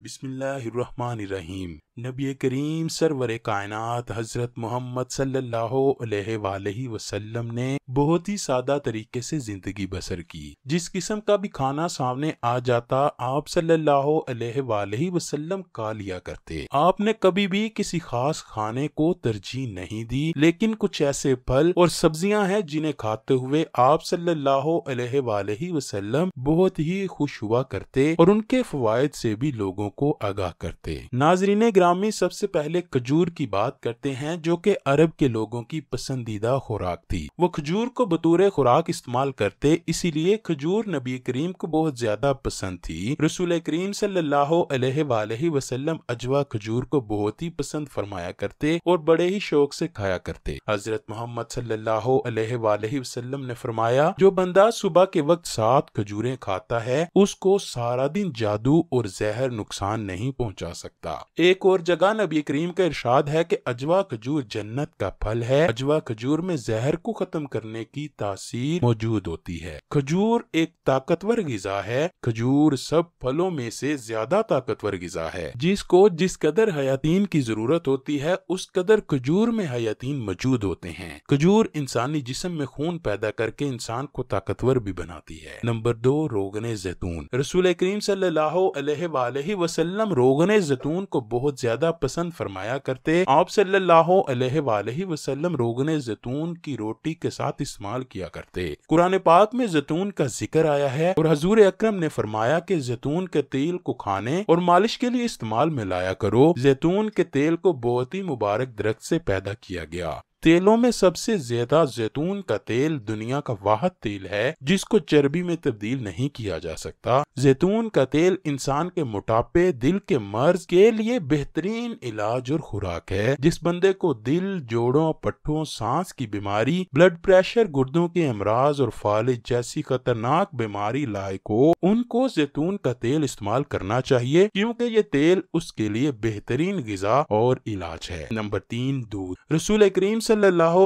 Bismillahirrahmanirrahim. नबी करीम server कायनात हज़रत मोहम्मद सल्लल्लाहु ने बहुत ही सादा तरीके से ज़िंदगी बसर की जिस किस्म का भी खाना सामने आ जाता आप सल्लल्लाहु का लिया करते आपने कभी भी किसी खास खाने को तरजीह नहीं दी लेकिन कुछ ऐसे फल और सब्जियाँ हैं जिन्हें खाते हुए आप सल्ला अलैहि बहुत ही खुश हुआ करते और उनके फवायद से भी लोगो को आगाह करते नाजरीन ग्राम इस्लामी सबसे पहले खजूर की बात करते हैं जो कि अरब के लोगों की पसंदीदा खुराक थी वो खजूर को बतूर खुराक इस्तेमाल करते इसीलिए खजूर नबी करीम को बहुत ज्यादा पसंद थी रसूल करीम सल्लाम अजवा खजूर को बहुत ही पसंद फरमाया करते और बड़े ही शौक से खाया करते हजरत मोहम्मद सल्लाम ने फरमाया जो बंदा सुबह के वक्त सात खजूरें खाता है उसको सारा दिन जादू और जहर नुकसान नहीं पहुंचा सकता एक और और जगह नबी करीम का इरशाद है कि अजवा खजूर जन्नत का फल है अजवा खजूर में जहर को खत्म करने की तासीर मौजूद होती है खजूर एक ताकतवर गजा है खजूर सब फलों में से ज्यादा ताकतवर गजा है जिसको जिस कदर हयातीन की जरूरत होती है उस कदर खजूर में हयातीन मौजूद होते हैं खजूर इंसानी जिसम में खून पैदा करके इंसान को ताकतवर भी बनाती है नंबर दो रोगन जैतून रसूल करीम सल्लल्लाहु वसलम रोगन जैतून को बहुत ज्यादा पसंद फरमाया करते आप सल्लल्लाहु अलैहि वसल्लम रोगन जैतून की रोटी के साथ इस्तेमाल किया करते कुरान पाक में जैतून का जिक्र आया है और हजूर अक्रम ने फरमाया की जैतून के तेल को खाने और मालिश के लिए इस्तेमाल में लाया करो जैतून के तेल को बहुत ही मुबारक दरख्त ऐसी पैदा किया गया तेलों में सबसे ज्यादा जैतून का तेल दुनिया का वाह तेल है जिसको चर्बी में तब्दील नहीं किया जा सकता जैतून का तेल इंसान के मोटापे दिल के मर्ज के लिए बेहतरीन इलाज और खुराक है जिस बंदे को दिल जोड़ों पट्टों सांस की बीमारी ब्लड प्रेशर गुर्दों के अमराज और फालिज जैसी खतरनाक बीमारी लायक हो उनको जैतून का तेल इस्तेमाल करना चाहिए क्योंकि ये तेल उसके लिए बेहतरीन गजा और इलाज है नंबर तीन दूध रसूल करीम सल्लल्लाहु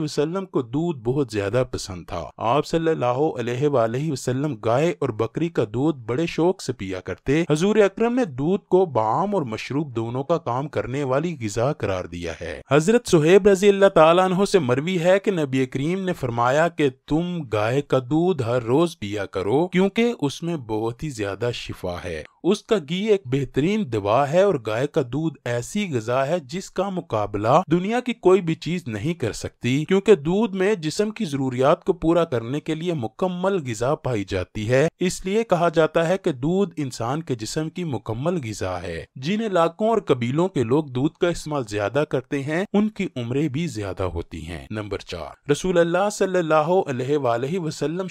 वसल्लम को दूध बहुत ज्यादा पसंद था आप सल्लल्लाहु वसल्लम गाय और बकरी का दूध बड़े शौक से पिया करते हजूर अक्रम ने दूध को बाम और मशरूब दोनों का काम करने वाली गजा करार दिया है हजरत सुहेब रजी अल्लाह तला से मरवी है की नबी करीम ने फरमाया की तुम गाय का दूध हर रोज पिया करो क्यूँकी उसमें बहुत ही ज्यादा शिफा है उसका घी एक बेहतरीन दवा है और गाय का दूध ऐसी गजा है जिसका मुकाबला दुनिया की कोई भी चीज नहीं कर सकती क्योंकि दूध में जिसम की जरूरियात को पूरा करने के लिए मुकम्मल गजा पाई जाती है इसलिए कहा जाता है कि दूध इंसान के जिसम की मुकम्मल गजा है जिन इलाकों और कबीलों के लोग दूध का इस्तेमाल ज्यादा करते हैं उनकी उम्रें भी ज्यादा होती है नंबर चार रसूल अल्लाह सल्लल्लाहु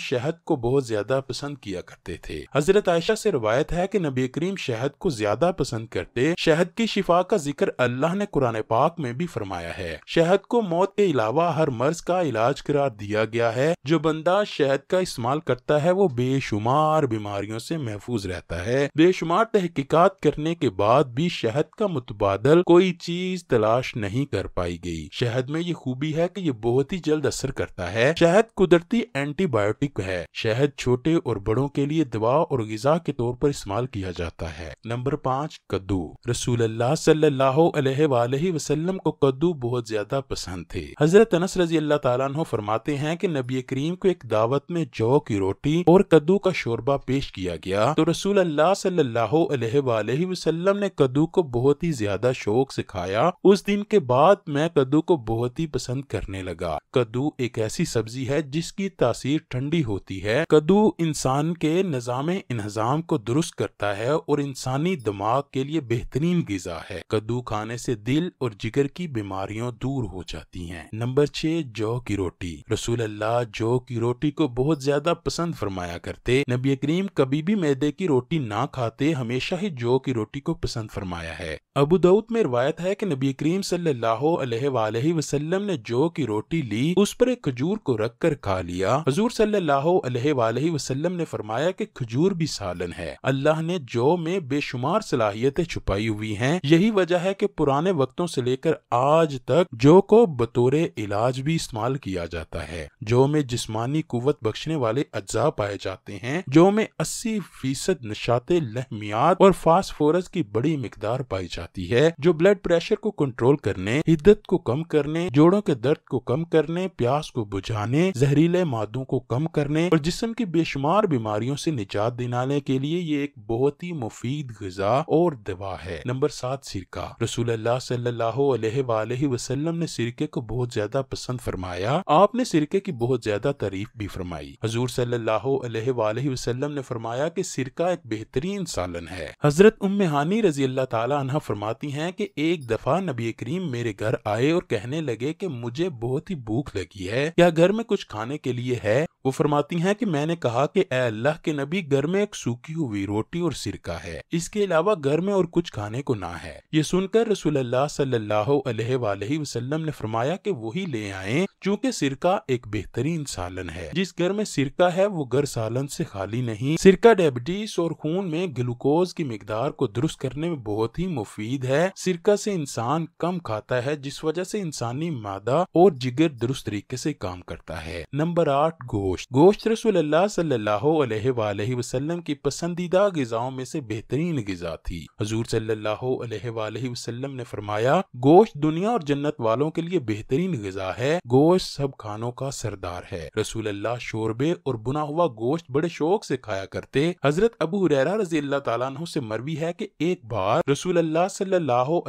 शहद को बहुत ज्यादा पसंद किया करते थे हजरत आयशा से रवायत है की नबी नबी करीम शहद को ज्यादा पसंद करते शहद की शिफा का जिक्र अल्लाह ने कुरान पाक में भी फरमाया है शहद को मौत के अलावा हर मर्ज का इलाज करार दिया गया है जो बंदा शहद का इस्तेमाल करता है वो बेशुमार बीमारियों से महफूज रहता है बेशुमार तहकीकत करने के बाद भी शहद का मुतबादल कोई चीज तलाश नहीं कर पाई गई शहद में ये खूबी है कि ये बहुत ही जल्द असर करता है शहद कुदरती एंटीबायोटिक है शहद छोटे और बड़ों के लिए दवा और गजा के तौर पर इस्तेमाल किया किया जाता है नंबर पाँच कद्दू रसूल अल्लाह वसल्लम को कद्दू बहुत ज्यादा पसंद थे हजरत अनस रजी अल्लाह तला फरमाते हैं कि नबी करीम को एक दावत में जौ की रोटी और कद्दू का शोरबा पेश किया गया तो रसूल अल्लाह सल्लल्लाहु अलैहि वसल्लम ने कद्दू को बहुत ही ज्यादा शौक से खाया उस दिन के बाद मैं कद्दू को बहुत ही पसंद करने लगा कद्दू एक ऐसी सब्जी है जिसकी तासीर ठंडी होती है कद्दू इंसान के निज़ाम इन्हजाम को दुरुस्त करता है है और इंसानी दिमाग के लिए बेहतरीन गजा है कद्दू खाने से दिल और जिगर की बीमारियों दूर हो जाती हैं नंबर छह जौ की रोटी रसूल अल्लाह जौ की रोटी को बहुत ज्यादा पसंद फरमाया करते नबी करीम कभी भी मैदे की रोटी ना खाते हमेशा ही जौ की रोटी को पसंद फरमाया है अबू दाऊद में रवायत है कि नबी करीम सल्लल्लाहु वसल्लम ने जौ की रोटी ली उस पर एक खजूर को रख कर खा लिया हजूर सल्लल्लाहु वसल्लम ने फरमाया कि खजूर भी सालन है अल्लाह ने जौ में बेशुमार सलाहियतें छुपाई हुई हैं यही वजह है कि पुराने वक्तों से लेकर आज तक जौ को बतौर इलाज भी इस्तेमाल किया जाता है जौ में जिस्मानी कुवत बख्शने वाले अज्जा पाए जाते हैं जो में अस्सी फीसद नशाते लहमियात और फास्फोरस की बड़ी मकदार पाई जाती है जो ब्लड प्रेशर को कंट्रोल करने हिद्दत को कम करने जोड़ों के दर्द को कम करने प्यास को बुझाने जहरीले मादों को कम करने और जिसम की बेशुमार बीमारियों से निजात दिलाने के लिए ये एक बहुत बहुत ही मुफीद गजा और दवा है नंबर सात सिरका रसूल वसल्लम ने सिरके को बहुत ज्यादा पसंद फरमाया आपने सिरके की बहुत ज्यादा तारीफ भी फरमाई हजूर सल्लाम ने फरमाया की सिरका एक बेहतरीन सालन है हजरत उम्मानी रजी अल्लाह तला फरमाती है की एक दफा नबी करीम मेरे घर आए और कहने लगे की मुझे बहुत ही भूख लगी है या घर में कुछ खाने के लिए है वो फरमाती हैं कि मैंने कहा कि अल्लाह के नबी घर में एक सूखी हुई रोटी और सिरका है इसके अलावा घर में और कुछ खाने को ना है ये सुनकर रसूल अल्लाह सल्लल्लाहु अलैहि वसल्लम ने फरमाया कि वही ले आए चूँकि सिरका एक बेहतरीन सालन है जिस घर में सिरका है वो घर सालन से खाली नहीं सिरका डायबिटीज और खून में ग्लूकोज की मकदार को दुरुस्त करने में बहुत ही मुफीद है सिरका से इंसान कम खाता है जिस वजह से इंसानी मादा और जिगर दुरुस्त तरीके से काम करता है नंबर आठ गो गोश्त गोश्त रसूल अल्लाह वसल्लम की पसंदीदा गजाओं में से बेहतरीन गजा थी हजूर सल्लाम ने फरमाया गोश्त दुनिया और जन्नत वालों के लिए बेहतरीन गजा है गोश्त सब खानों का सरदार है रसूल अल्लाह शोरबे और बुना हुआ गोश्त बड़े शौक से खाया करते हजरत अबू हुरैरा रजी अल्लाह तला से मरवी है कि एक बार रसूल अल्लाह सल्लल्लाहु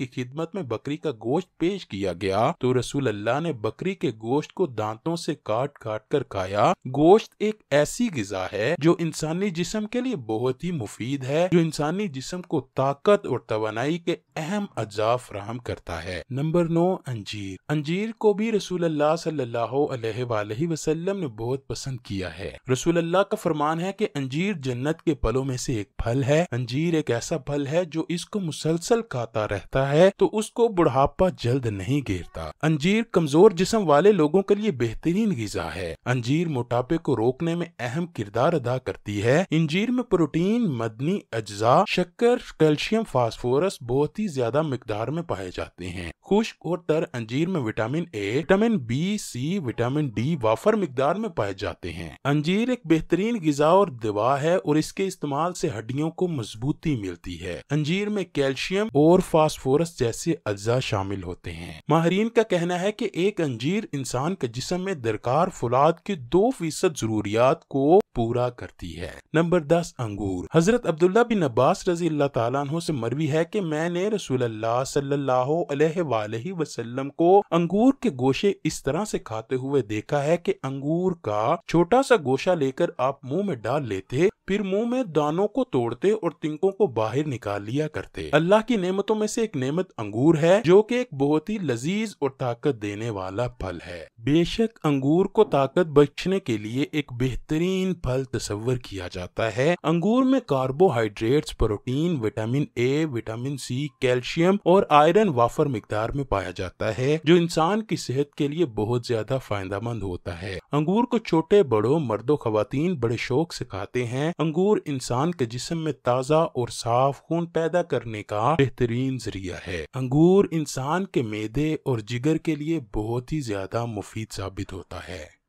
की खिदमत में बकरी का गोश्त पेश किया गया तो रसूल अल्लाह ने बकरी के गोश्त को दांतों से काट काट काट कर खाया गोश्त एक ऐसी गजा है जो इंसानी जिसम के लिए बहुत ही मुफीद है जो इंसानी जिसम को ताकत और तोनाई के अहम अज्जा फ्राहम करता है नंबर नौ अंजीर अंजीर को भी रसूल अल्लाह वसल्लम ने बहुत पसंद किया है रसूल अल्लाह का फरमान है कि अंजीर जन्नत के पलों में से एक फल है अंजीर एक ऐसा फल है जो इसको मुसलसल खाता रहता है तो उसको बुढ़ापा जल्द नहीं घेरता अंजीर कमजोर जिसम वाले लोगों के लिए बेहतरीन गजा है अंजीर मोटापे को रोकने में अहम किरदार अदा करती है अंजीर में प्रोटीन मदनी अज्जा शक्कर कैल्शियम फास्फोरस बहुत ही ज्यादा मकदार में पाए जाते हैं खुश्क और तर अंजीर में vitamin A vitamin B C vitamin D वाफर मकदार में पाए जाते हैं अंजीर एक बेहतरीन गजा और दवा है और इसके इस्तेमाल से हड्डियों को मजबूती मिलती है अंजीर में कैल्शियम और फास्फोरस जैसे अज्जा शामिल होते हैं माहरीन का कहना है की एक अंजीर इंसान के जिसम में दरकार फुलाद की दो फीसद जरूरियात को पूरा करती है नंबर दस अंगूर हजरत अब्दुल्ला बिन अब्बास रजी अल्लाह तु से मरवी है की मैंने रसूलुल्लाह सल्लाम वसल्लम को अंगूर के गोशे इस तरह से खाते हुए देखा है कि अंगूर का छोटा सा गोशा लेकर आप मुंह में डाल लेते फिर मुंह में दानों को तोड़ते और तिंकों को बाहर निकाल लिया करते अल्लाह की नेमतों में से एक नेमत अंगूर है जो कि एक बहुत ही लजीज और ताकत देने वाला फल है बेशक अंगूर को ताकत बख्शने के लिए एक बेहतरीन फल तस्वर किया जाता है अंगूर में carbohydrates protein vitamin A vitamin C calcium और आयरन वाफर मकदार में पाया जाता है जो इंसान की सेहत के लिए बहुत ज्यादा फायदा होता है अंगूर को छोटे बड़ों मर्दों खातन बड़े शौक से खाते हैं अंगूर इंसान के जिसम में ताज़ा और साफ खून पैदा करने का बेहतरीन जरिया है अंगूर इंसान के मैदे और जिगर के लिए बहुत ही ज्यादा मुफीद साबित होता है